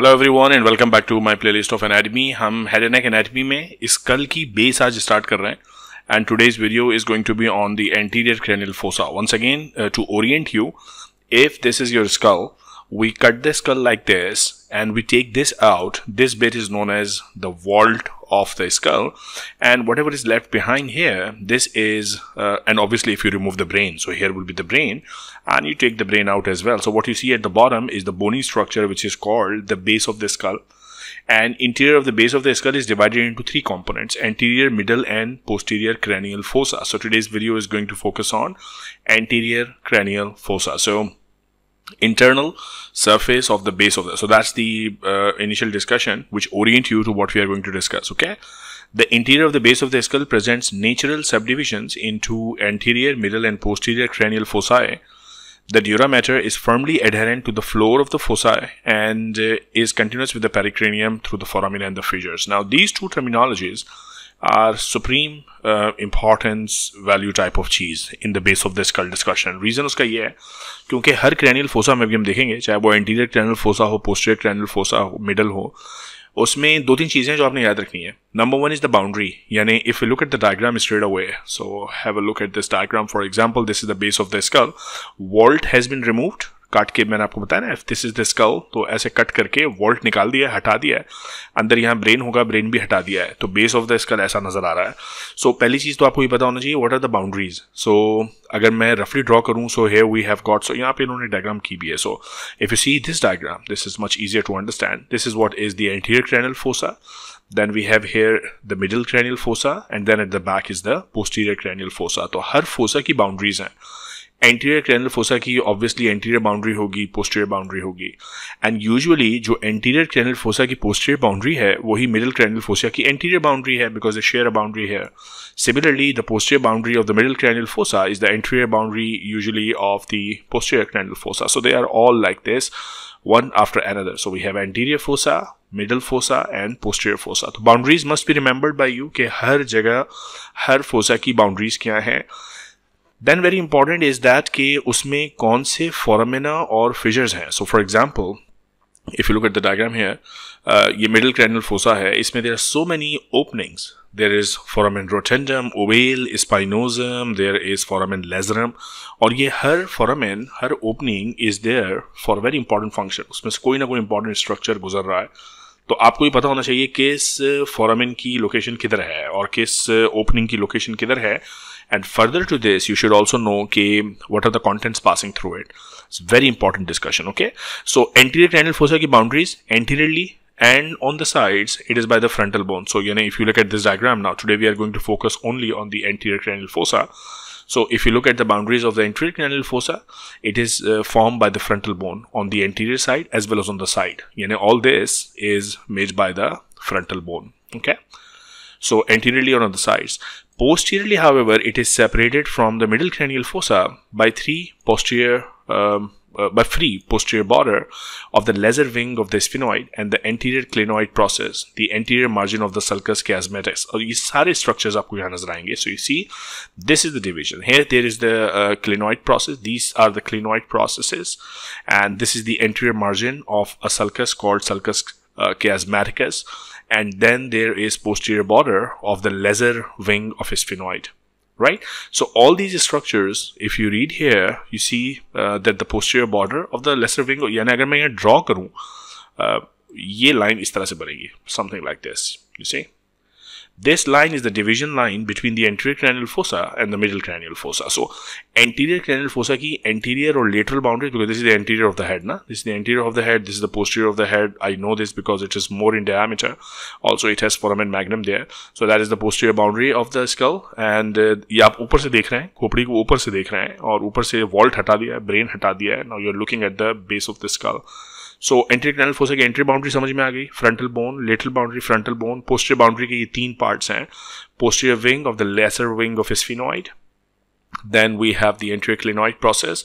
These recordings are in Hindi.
Hello everyone and welcome back to my playlist of anatomy हम हेड एंड एनाटमी में स्कल की बेस आज स्टार्ट कर रहे हैं and today's video is going to be on the anterior cranial fossa once again to orient you if this is your skull we cut the skull like this and we take this out this bit is known as the vault of the skull and whatever is left behind here this is uh, and obviously if you remove the brain so here will be the brain and you take the brain out as well so what you see at the bottom is the bony structure which is called the base of the skull and interior of the base of the skull is divided into three components anterior middle and posterior cranial fossa so today's video is going to focus on anterior cranial fossa so internal surface of the base of the so that's the uh, initial discussion which orient you to what we are going to discuss okay the interior of the base of the skull presents natural subdivisions into anterior middle and posterior cranial foci the dura mater is firmly adherent to the floor of the foci and uh, is continuous with the pericranium through the foramina and the fissures now these two terminologies are supreme uh, importance value type of चीज in the base of this कल डिस्कशन रीजन उसका ये है क्योंकि हर क्रैनियल फोसा में भी हम देखेंगे चाहे वो इंटीरियर क्रैनियल फोसा हो पोस्टर क्रैनियल फोसा हो मिडल हो उसमें दो तीन चीज़ें जो आपने याद रखनी है number one is the boundary यानी if you look at the diagram straight away so have a look at this diagram for example this is the base of the skull vault has been removed काट के मैंने आपको बताया ना if this is the skull तो ऐसे कट करके वॉल्ट निकाल दिया है हटा दिया है अंदर यहाँ ब्रेन होगा ब्रेन भी हटा दिया है तो बेस ऑफ द स्कल ऐसा नज़र आ रहा है सो so, पहली चीज़ तो आपको ये पता होना चाहिए what are the boundaries so अगर मैं रफली ड्रॉ करूँ सो है वी हैव गॉट सो यहाँ पे इन्होंने डायग्राम की भी है so if you see this diagram this is much easier to understand this is what is the anterior cranial fossa then we have here the middle cranial fossa and then at the back is the posterior cranial fossa तो हर fossa की boundaries हैं एंटीरियर क्रैनल फोसा की ऑब्वियसली एंटीरियर बाउंड्री होगी पोस्टीरियर बाउंड्री होगी एंड यूजुअली जो एंटीरियर क्रैनल फोसा की पोस्टीरियर बाउंड्री है वही मिडिल क्रैनल फोसा की एंटीरियर बाउंड्री है बिकॉज द शेयर बाउंड्री है similarly the posterior boundary of the middle cranial fossa is the anterior boundary usually of the posterior cranial fossa so they are all like this one after another so we have anterior fossa middle fossa and posterior fossa तो बाउंड्रीज मस्ट भी रिमेंबर्ड बाई यू कि हर जगह हर फोसा की बाउंड्रीज क्या हैं then very important is that कि उसमें कौन से फॉरमिना और फिजर्स हैं so for example if you look at the diagram here ये मिडिल क्रैनल फोसा है इसमें there are so many openings there is foramen rotundum ovale spinosum there is फॉरामिन लेजरम और ये हर फॉरामिन हर opening is there for very important function उसमें से कोई ना कोई इंपॉर्टेंट स्ट्रक्चर गुजर रहा है तो आपको ये पता होना चाहिए किस फॉरमिन की लोकेशन किधर है और किस ओपनिंग की लोकेशन किधर है and further to this you should also know के what are the contents passing through it it's very important discussion okay so anterior cranial fossa की boundaries anteriorly and on the sides it is by the frontal bone so you if you look at this diagram now today we are going to focus only on the anterior cranial fossa So if you look at the boundaries of the anterior cranial fossa, it is uh, formed by the frontal bone on the anterior side as well as on the side. You know, all this is made by the frontal bone. Okay. So anteriorly on the sides. Posteriorly, however, it is separated from the middle cranial fossa by three posterior um, uh, by free posterior border of the lesser wing of the sphenoid and the anterior clinoid process, the anterior margin of the sulcus chiasmatus. और uh, these sare structures आपको So you see, this is the division. Here there is the uh, clinoid process. These are the clinoid processes, and this is the anterior margin of a sulcus called sulcus uh, chiasmaticus. And then there is posterior border of the lesser wing of a sphenoid right? So all these structures, if you read here, you see uh, that the posterior border of the lesser wing, यानी अगर मैं ये draw करूँ, uh, line something like this, you see? This line is the division line between the anterior cranial fossa and the middle cranial fossa. So anterior cranial fossa ki anterior or lateral boundary because this is the anterior of the head na? This is the anterior of the head. This is the posterior of the head. I know this because it is more in diameter. Also it has foramen magnum there. So that is the posterior boundary of the skull and uh, ये आप ऊपर से देख रहे हैं खोपड़ी को ऊपर से देख रहे हैं और ऊपर से वॉल्ट हटा दिया है ब्रेन हटा दिया है now you are looking at the base of the so anterior cranial fossa की एंट्री बाउंड्री समझ में आ गई frontal bone little boundary frontal bone posterior boundary के ये तीन पार्ट्स हैं posterior wing of the lesser wing of sphenoid then we have the anterior clinoid process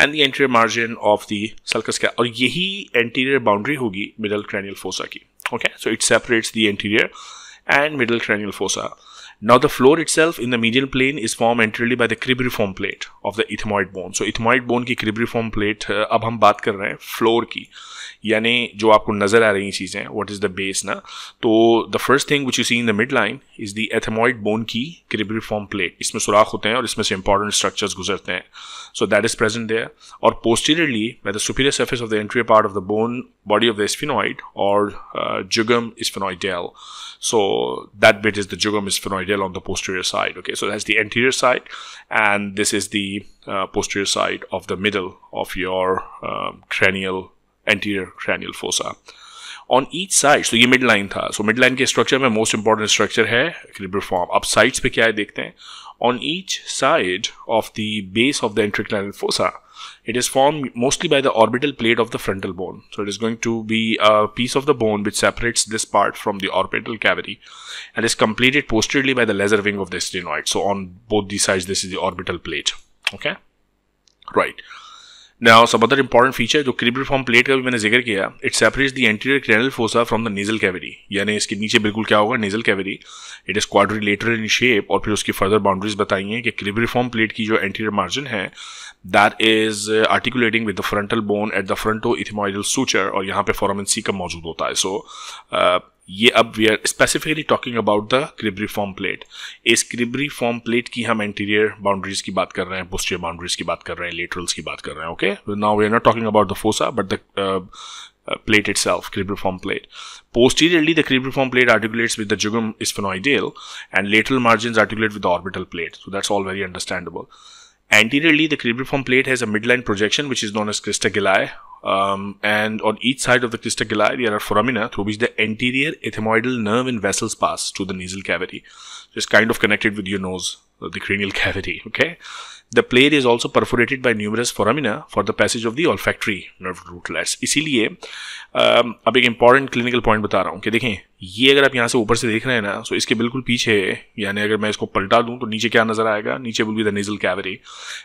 and the anterior margin of the sulcus का और यही एंटीरियर बाउंड्री होगी मिडल क्रैनियल फोसा की okay so it separates the anterior and middle cranial fossa Now the floor itself in the medial plane is formed entirely by the cribriform plate of the ethmoid bone. So ethmoid bone की cribriform plate अब हम बात कर रहे हैं floor की यानी जो आपको नज़र आ रही चीज़ें what is the base ना तो the first thing which you see in the midline is the ethmoid bone की cribriform plate इसमें सुराख होते हैं और इसमें से important structures गुजरते हैं so that is present there और posteriorly by the superior surface of the anterior part of the bone body of the sphenoid or uh, jugum sphenoidal. So that bit is the jugum sphenoidal on the posterior side. Okay, so that's the anterior side, and this is the uh, posterior side of the middle of your um, cranial anterior cranial fossa. On each side, so ये midline लाइन था midline. मिड structure के स्ट्रक्चर में मोस्ट इंपॉर्टेंट स्ट्रक्चर है क्रिब्रिफॉर्म अब साइड्स पे क्या है देखते हैं on each side of the base of the It is formed mostly by the orbital plate of the frontal bone. So it is going to be a piece of the bone which separates this part from the orbital cavity and is completed posteriorly by the lesser wing of the sternoid. So on both these sides, this is the orbital plate. Okay, right. Now, some other important feature जो क्रिब्रिफॉर्म plate, ka bhi मैंने जिक्र किया it separates the anterior cranial fossa from the nasal cavity यानी इसके नीचे बिल्कुल क्या होगा nasal cavity it is quadrilateral in shape और फिर उसकी फर्दर बाउंड्रीज बताई हैं कि क्रिब्रिफॉर्म प्लेट की जो एंटीरियर मार्जिन है that is articulating with the frontal bone at the frontoethmoidal suture और यहाँ पे foramen cecum मौजूद होता है so uh, ये अब we are specifically talking about the cribriform plate इस क्रिबरी फॉर्म प्लेट की हम एंटीरियर बाउंड्रीज की बात कर रहे हैं पोस्टियर बाउंड्रीज की बात कर रहे हैं लेटरल्स की बात कर रहे हैं okay now we are not talking about the fossa but the plate itself, cribriform plate. Posteriorly, the cribriform plate articulates with the jugum sphenoidal and lateral margins articulate with the orbital plate. So that's all very understandable. Anteriorly, the cribiform plate has a midline projection which is known as crista gili. Um, and on each side of the crista gili, there are foramina through which the anterior ethmoidal nerve and vessels pass to the nasal cavity. It's kind of connected with your nose, uh, the cranial cavity. Okay. The plate is also perforated by numerous foramina for the passage of the olfactory nerve rootlets. इसीलिए um, अब एक important clinical point बता रहा हूँ कि देखें ये अगर आप यहाँ से ऊपर से देख रहे हैं ना सो तो इसके बिल्कुल पीछे यानी अगर मैं इसको पलटा दूँ तो नीचे क्या नजर आएगा नीचे will be the nasal cavity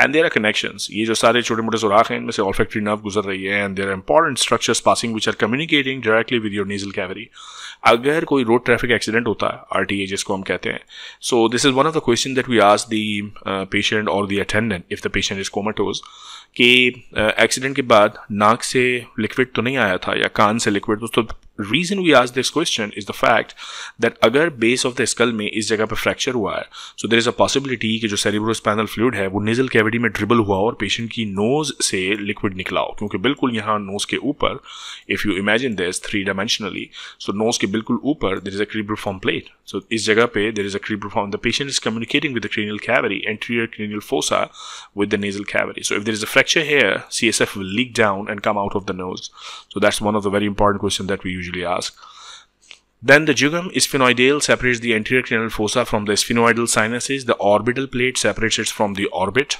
and there are connection ये जो सारे छोटे मोटे सुराख हैं इनमें से ऑलफेक्ट्री नर्व गुजर रही है and there are important structures passing which are communicating directly with your nasal cavity अगर कोई रोड ट्रैफिक एक्सीडेंट होता है आर टी ए जिसको हम कहते हैं so this is one of the question that we ask the patient or the attendant if the patient is comatose कि एक्सीडेंट uh, के बाद नाक से लिक्विड तो नहीं आया था या कान से लिक्विड तो reason we ask this question is the fact that agar base of the skull mein is jagah pe fracture hua hai so there is a possibility ki jo cerebrospinal fluid hai wo nasal cavity mein dribble hua aur patient ki nose se liquid nikla ho kyunki bilkul yahan nose ke upar if you imagine this three dimensionally so nose ke bilkul upar there is a cribriform plate so is jagah pe there is a cribriform the patient is communicating with the cranial cavity anterior cranial fossa with the nasal cavity so if there is a fracture here csf will leak down and come out of the nose so that's one of the very important question that we usually usually ask. Then the jugum sphenoidale separates the anterior cranial fossa from the sphenoidal sinuses. The orbital plate separates it from the orbit.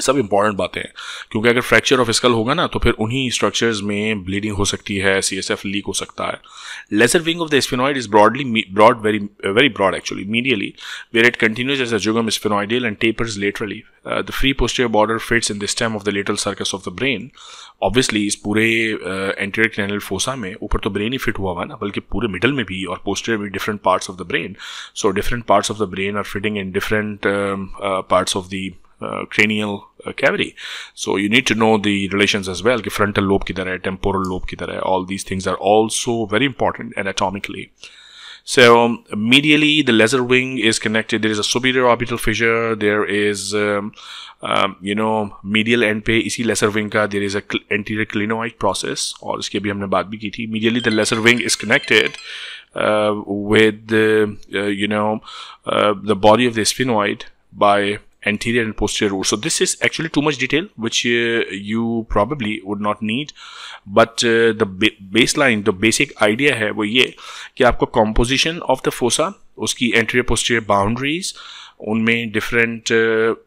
सब इंपॉर्टेंट बातें हैं क्योंकि अगर फ्रैक्चर ऑफ स्कल होगा ना तो फिर उन्हीं स्ट्रक्चर्स में ब्लीडिंग हो सकती है सी एस एफ लीक हो सकता है lesser wing of the sphenoid is broadly broad very very broad actually medially where it continues as jugum sphenoidale and tapers laterally the free free border fits in in the of the little sulcus of the brain obviously इस पूरे एंटीर कैनल फोसा में ऊपर तो ब्रेन ही फिट हुआ हुआ ना बल्कि पूरे मिडल में भी और पोस्टर भी different parts of the brain so different parts of the brain are fitting in different parts of the uh, cranial uh, cavity so you need to know the relations as well frontal lobe kidhar hai temporal lobe kidhar hai all these things are also very important anatomically so um, medially the lesser wing is connected there is a superior orbital fissure there is um, um, you know medial end पे isi lesser wing ka there is a anterior clinoid process और इसके bhi humne baat bhi ki thi. medially the lesser wing is connected uh, with the uh, you know uh, the body of the sphenoid by anterior and posterior root. So this is actually too much detail, which uh, you probably would not need. But uh, the ba baseline, the basic idea है वो ये कि आपको composition of the fossa, उसकी anterior posterior boundaries, uh, उनमें डिफरेंट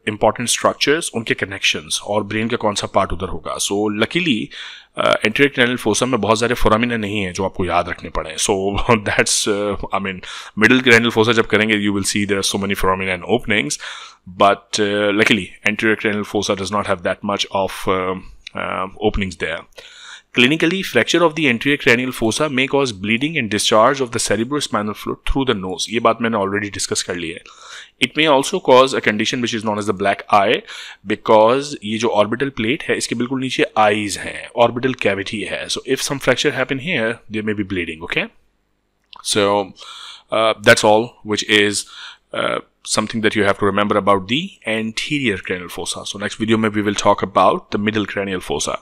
इंपॉर्टेंट स्ट्रक्चर्स उनके कनेक्शंस और ब्रेन का कौन सा पार्ट उधर होगा सो लकीली एंट्रिक टनल फोसम में बहुत सारे फोरामिना नहीं है जो आपको याद रखने पड़े so that's I mean middle cranial fossa जब करेंगे you will see there so many foramina and openings but luckily anterior fossa does not have that much of openings there Clinically, fracture of the anterior cranial fossa may cause bleeding and discharge of the cerebrospinal fluid through the nose. ये बात मैंने already discuss कर ली है. It may also cause a condition which is known as the black eye because ये जो orbital plate है इसके बिल्कुल नीचे eyes हैं, orbital cavity है. So if some fracture happen here, there may be bleeding. Okay. So uh, that's all, which is. Uh, something that you have to remember about the anterior cranial fossa. So next video, maybe we will talk about the middle cranial fossa.